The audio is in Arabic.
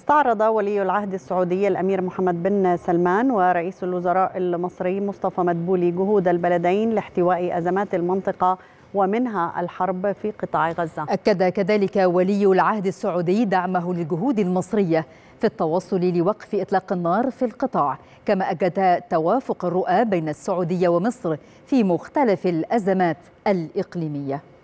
استعرض ولي العهد السعودي الأمير محمد بن سلمان ورئيس الوزراء المصري مصطفى مدبولي جهود البلدين لاحتواء أزمات المنطقة ومنها الحرب في قطاع غزة أكد كذلك ولي العهد السعودي دعمه للجهود المصرية في التوصل لوقف إطلاق النار في القطاع كما أكد توافق الرؤى بين السعودية ومصر في مختلف الأزمات الإقليمية